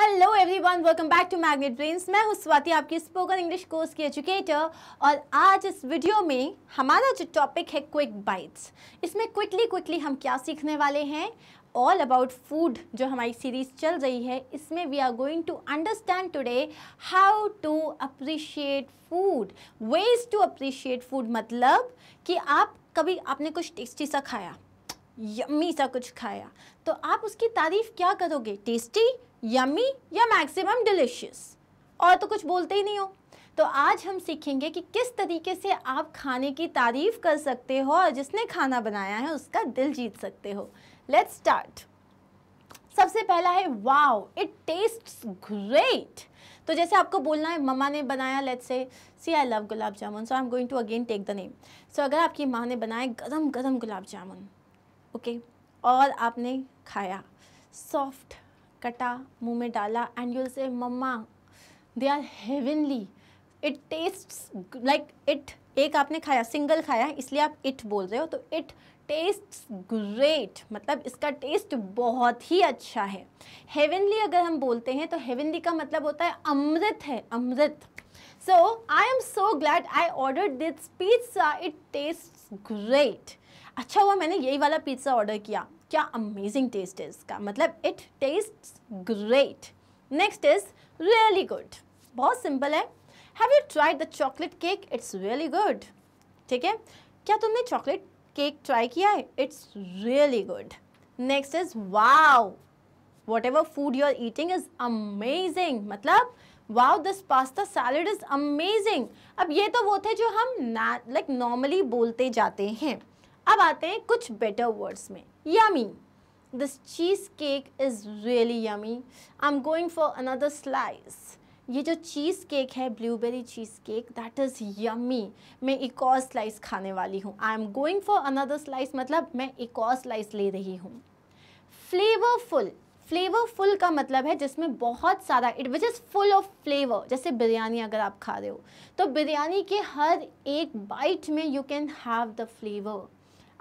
Hello everyone welcome back to Magnet Brains मैं हूं स्वाति आपकी स्पोकन इंग्लिश कोर्स की एजुकेटर और आज इस वीडियो में हमारा जो टॉपिक है क्विक बाइट्स इसमें क्विकली क्विकली हम क्या सीखने वाले हैं ऑल अबाउट फूड जो हमारी सीरीज चल रही है इसमें we are going to understand today how to appreciate food ways to appreciate food मतलब कि आप कभी आपने कुछ टेस्टी सा खाया यम्मी सा कुछ खाया तो आप उसकी तारीफ़ क्या करोगे टेस्टी यम्मी या मैक्सिमम डिलिशियस और तो कुछ बोलते ही नहीं हो तो आज हम सीखेंगे कि किस तरीके से आप खाने की तारीफ़ कर सकते हो और जिसने खाना बनाया है उसका दिल जीत सकते हो लेट्स स्टार्ट सबसे पहला है वाओ इट टेस्ट ग्रेट तो जैसे आपको बोलना है मम्मा ने बनाया let's say see I love gulab jamun so I am going to again take the name so अगर आपकी माँ ने बनाया गरम गरम गुलाब जामुन ओके और आपने खाया सॉफ्ट कटा मुंह में डाला and you'll say mamma they are heavenly it taste like it एक आपने खाया सिंगल खाया इसलिए आप इट बोल रहे हो तो इट टेस्ट ग्रेट मतलब इसका टेस्ट बहुत ही अच्छा है हेवनली अगर हम बोलते हैं तो हेवनली का मतलब होता है अमृत है अमृत so I am so glad I order this pizza it taste great अच्छा हुआ मैंने यही वाला पिज्ज़ा ऑर्डर किया क्या अमेजिंग टेस्ट है इसका मतलब it taste great next is really good बहुत सिंपल है have you tried the chocolate cake it's really good ठीक है क्या तुमने चॉकलेट केक ट्राई किया है it's really good next is wow whatever food you are eating is amazing मतलब wow this pasta salad is amazing अब ये तो वो थे जो हम लाइक नॉर्मली बोलते जाते हैं अब आते हैं कुछ बेटर वर्ड्स में yummy this cheese cake is really yummy I am going for another slice ये जो चीज़ केक है blueberry cheese cake that is yummy मैं एक और स्लाइस खाने वाली हूँ I am going for another slice मतलब मैं एक और स्लाइस ले रही हूँ फ्लेवरफुल फ्लेवरफुल का मतलब है जिसमें बहुत सारा it which is full of flavour जैसे बिरयानी अगर आप खा रहे हो तो बिरयानी के हर एक बाइट में you can have the flavour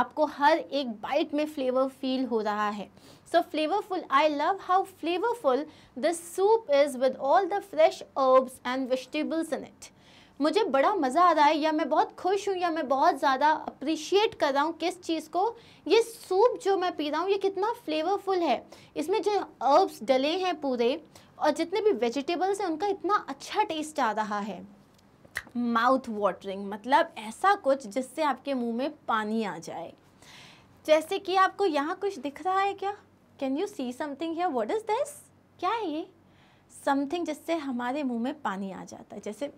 आपको हर एक बाइट में फ्लेवर फील हो रहा है so flavourful I love how flavourful this soup is with all the fresh herbs and vegetables in it मुझे बड़ा मज़ा आ रहा है या मैं बहुत खुश हूँ या मैं बहुत ज़्यादा अप्रिशिएट कर रहा हूँ किस चीज़ को ये सूप जो मैं पी रहा हूँ ये कितना फ्लेवरफुल है इसमें जो हर्ब्स डले हैं पूरे और जितने भी वेजिटेबल्स हैं उनका इतना अच्छा टेस्ट आ रहा है माउथ वाटरिंग मतलब ऐसा कुछ जिससे आपके मुंह में पानी आ जाए जैसे कि आपको यहाँ कुछ दिख रहा है क्या can you see something here what is this क्या है ये समथिंग जिससे हमारे मुंह में पानी आ जाता है जैसे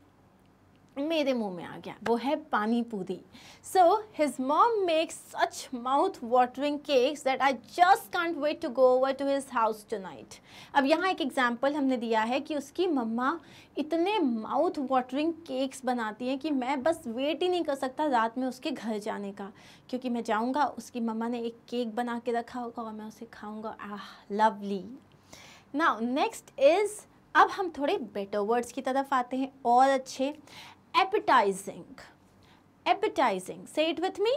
मेरे मुंह में आ गया वो है pani puri so his mom makes such mouth watering cakes that I just can't wait to go over to his house tonight अब यहाँ एक एग्जाम्पल हमने दिया है कि उसकी मम्मा इतने माउथ वाटरिंग केक्स बनाती हैं कि मैं बस वेट ही नहीं कर सकता रात में उसके घर जाने का क्योंकि मैं जाऊँगा उसकी मम्मा ने एक केक बना के रखा होगा और मैं उसे खाऊँगा ah lovely now next is अब हम थोड़े बेटर वर्ड्स की तरफ आते हैं और अच्छे एपिटाइजिंग एपिटाइजिंग से it with me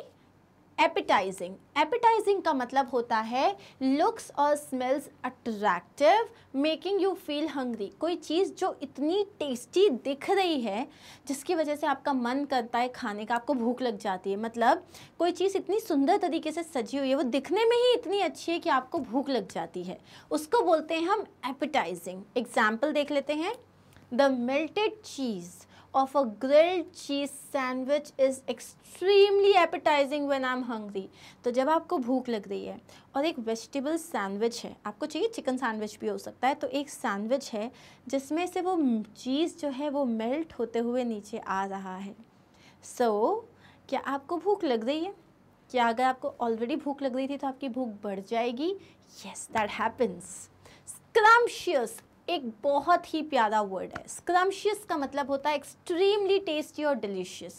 appetising appetising का मतलब होता है लुक्स और smells attractive making you feel hungry कोई चीज़ जो इतनी टेस्टी दिख रही है जिसकी वजह से आपका मन करता है खाने का आपको भूख लग जाती है मतलब कोई चीज़ इतनी सुंदर तरीके से सजी हुई है वो दिखने में ही इतनी अच्छी है कि आपको भूख लग जाती है उसको बोलते हैं हम एपिटाइजिंग एग्जाम्पल देख लेते हैं the melted cheese of a grilled cheese sandwich is extremely appetizing when I'm hungry. तो जब आपको भूख लग रही है और एक वेजिटेबल सैंडविच है आपको चाहिए चिकन सैंडविच भी हो सकता है तो एक सैंडविच है जिसमें से वो चीज़ जो है वो मेल्ट होते हुए नीचे आ रहा है सो so, क्या आपको भूख लग रही है क्या अगर आपको ऑलरेडी भूख लग रही थी तो आपकी भूख बढ़ जाएगी येस दैट हैपन्स क्रामशियस एक बहुत ही प्यारा वर्ड है स्क्रम्शियस का मतलब होता है एक्सट्रीमली टेस्टी और डिलीशियस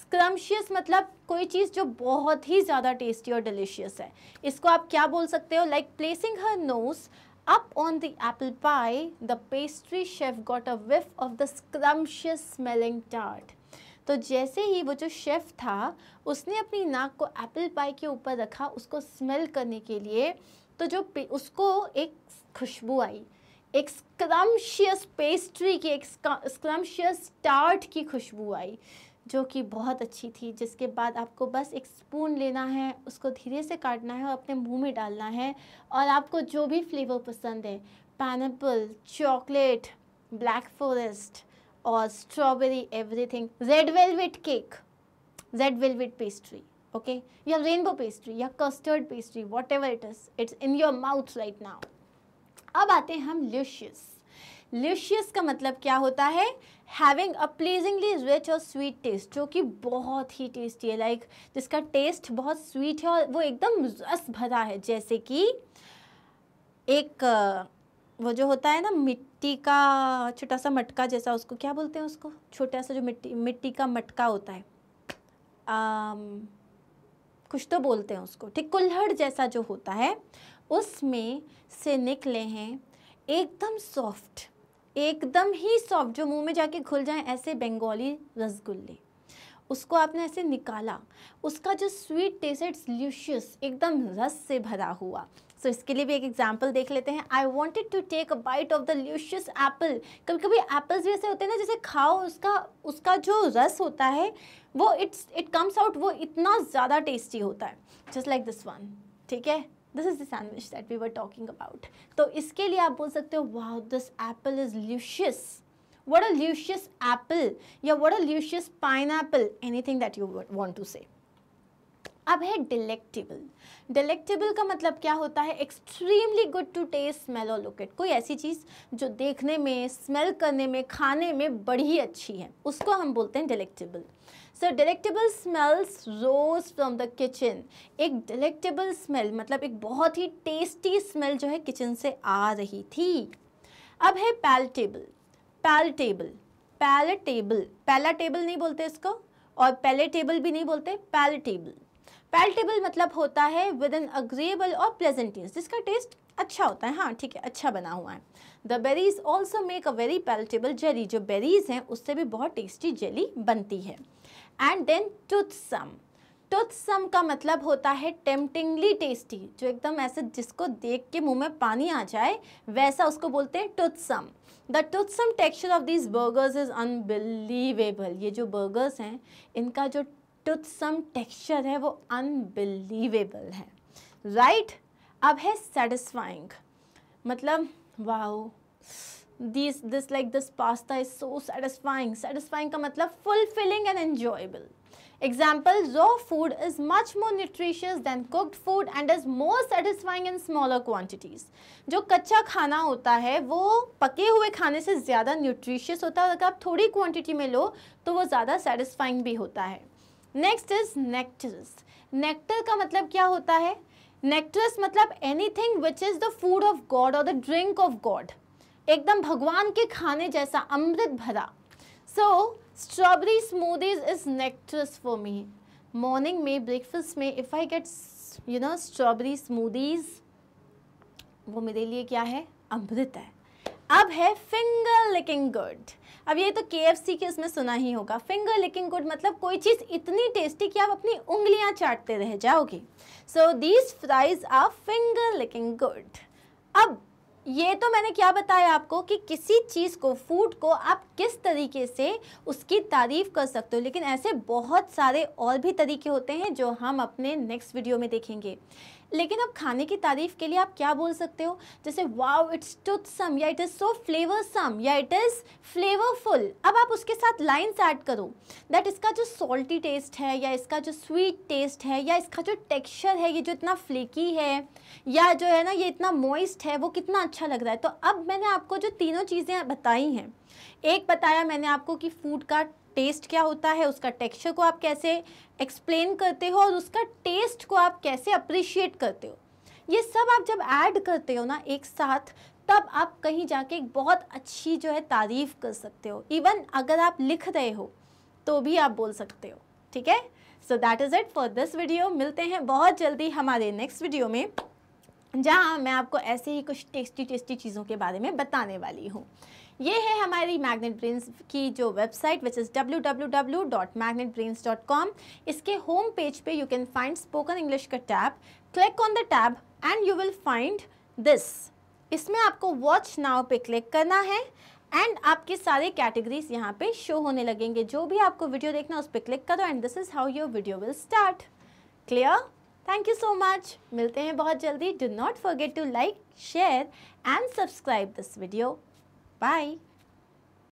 स्क्रम्शियस मतलब कोई चीज़ जो बहुत ही ज़्यादा टेस्टी और डिलीशियस है इसको आप क्या बोल सकते हो like placing her nose up on the apple pie the pastry chef got a whiff of the scrumptious smelling tart तो जैसे ही वो जो शेफ़ था उसने अपनी नाक को एप्पल पाई के ऊपर रखा उसको स्मेल करने के लिए तो जो उसको एक खुशबू आई एक स्क्रमशियस पेस्ट्री की एक स्क्रमशियस टार्ट की खुशबू आई जो कि बहुत अच्छी थी जिसके बाद आपको बस एक स्पून लेना है उसको धीरे से काटना है और अपने मुंह में डालना है और आपको जो भी फ्लेवर पसंद है पैनपल चॉकलेट ब्लैक फॉरेस्ट और strawberry everything red velvet cake red velvet pastry okay या रेनबो पेस्ट्री या custard pastry whatever it is it's in your mouth right now अब आते हैं हम ल्यूशियस ल्यूशियस का मतलब क्या होता है हैविंग अ प्लीजिंगली रिच और स्वीट टेस्ट जो कि बहुत ही टेस्टी है लाइक like, जिसका टेस्ट बहुत स्वीट है और वो एकदम रस भरा है जैसे कि एक वो जो होता है ना मिट्टी का छोटा सा मटका जैसा उसको क्या बोलते हैं उसको छोटा सा जो मिट्टी मिट्टी का मटका होता है आम, कुछ तो बोलते हैं उसको ठीक कुल्हड़ जैसा जो होता है उसमें से निकले हैं एकदम सॉफ्ट एकदम ही सॉफ्ट जो मुंह में जाके घुल जाए ऐसे बंगाली रसगुल्ले उसको आपने ऐसे निकाला उसका जो स्वीट टेस्ट इट्स ल्यूशियस एकदम रस से भरा हुआ सो so, इसके लिए भी एक एग्जाम्पल देख लेते हैं I wanted to take a bite of the luscious apple कभी कभी एप्पल्स भी ऐसे होते हैं ना जैसे खाओ उसका उसका जो रस होता है वो इट्स इट कम्स आउट वो इतना ज़्यादा टेस्टी होता है जस्ट लाइक दिस वन ठीक है this is the sandwich that we were talking about तो इसके लिए आप बोल सकते हो वाह this apple is luscious what a luscious apple yeah what a luscious pineapple anything that you want to say अब है डिलेक्टिबल डिलेक्टेबल का मतलब क्या होता है extremely good to taste smell और लोकेट कोई ऐसी चीज़ जो देखने में स्मेल करने में खाने में बड़ी अच्छी है उसको हम बोलते हैं delectable sir delectable smells rose from the kitchen एक डिलेक्टेबल स्मेल मतलब एक बहुत ही टेस्टी स्मेल जो है किचन से आ रही थी अब है पैलटेबल पैलटेबल पैला टेबल नहीं बोलते इसको और पैलेटेबल भी नहीं बोलते टेबल पैल्टेबल मतलब होता है विद एन अग्रेबल और प्लेजेंट टेस्ट जिसका टेस्ट अच्छा होता है हाँ ठीक है अच्छा बना हुआ है the berries also make a very palatable jelly जो बेरीज हैं उससे भी बहुत टेस्टी जेली बनती है एंड देन टुथसम टुथसम का मतलब होता है टेम्पटिंगली टेस्टी जो एकदम ऐसे जिसको देख के मुंह में पानी आ जाए वैसा उसको बोलते हैं toothsome the toothsome texture of this burgers is unbelievable ये जो बर्गर्स हैं इनका जो टुथ सम टेक्सचर है वो अनबिलीवेबल है राइट right? अब है सेटिस्फाइंग मतलब wow this this like this pasta is so satisfying satisfying का मतलब फुलफिलिंग एंड एन्जॉयबल एग्जाम्पल जो food is much more nutritious than cooked food and is more satisfying in smaller quantities जो कच्चा खाना होता है वो पके हुए खाने से ज़्यादा न्यूट्रिशियस होता है और अगर आप थोड़ी क्वान्टिटी में लो तो वो ज़्यादा सेटिस्फाइंग भी होता है नेक्स्ट इज नेक्टरस नेक्टर का मतलब क्या होता है नेक्टरस मतलब anything which is the food of god और द ड्रिंक ऑफ गॉड एकदम भगवान के खाने जैसा अमृत भरा so strawberry smoothies is nectarous for me morning में ब्रेकफास्ट में if I get you know strawberry smoothies वो मेरे लिए क्या है अमृत है अब है फिंगर लिकिंग गुड अब ये तो के एफ सी के इसमें सुना ही होगा फिंगर लिकिंग गुड मतलब कोई चीज़ इतनी टेस्टी कि आप अपनी उंगलियां चाटते रह जाओगे so these fries are finger licking good अब ये तो मैंने क्या बताया आपको कि किसी चीज़ को फूड को आप किस तरीके से उसकी तारीफ़ कर सकते हो लेकिन ऐसे बहुत सारे और भी तरीके होते हैं जो हम अपने नेक्स्ट वीडियो में देखेंगे लेकिन अब खाने की तारीफ़ के लिए आप क्या बोल सकते हो जैसे वाव इट्स टूथ सम या it is so flavoursome या इट इज़ फ्लेवरफुल अब आप उसके साथ लाइन्स ऐड करो दैट इसका जो सॉल्टी टेस्ट है या इसका जो स्वीट टेस्ट है या इसका जो टेक्स्चर है ये जो इतना फ्लेकी है या जो है ना ये इतना मॉइस्ट है वो कितना अच्छा लग रहा है तो अब मैंने आपको जो तीनों चीज़ें बताई हैं एक बताया मैंने आपको कि फूड का टेस्ट क्या होता है उसका टेक्सचर को आप कैसे एक्सप्लेन करते हो और उसका टेस्ट को आप कैसे अप्रिशिएट करते हो ये सब आप जब ऐड करते हो ना एक साथ तब आप कहीं जाके एक बहुत अच्छी जो है तारीफ़ कर सकते हो इवन अगर आप लिख रहे हो तो भी आप बोल सकते हो ठीक है so that is it for this video मिलते हैं बहुत जल्दी हमारे नेक्स्ट वीडियो में जहाँ मैं आपको ऐसे ही कुछ टेस्टी टेस्टी चीज़ों के बारे में बताने वाली हूँ ये है हमारी मैग्नेट ब्रेन्स की जो वेबसाइट विच इज़ कॉम इसके होम पेज पे you can find spoken English का tab click on the tab and you will find this इसमें आपको वॉच नाव पे क्लिक करना है एंड आपके सारे कैटेगरीज यहाँ पे शो होने लगेंगे जो भी आपको वीडियो देखना उस पर क्लिक करो and this is how your video will start clear thank you so much मिलते हैं बहुत जल्दी do not forget to like share and subscribe this video Bye!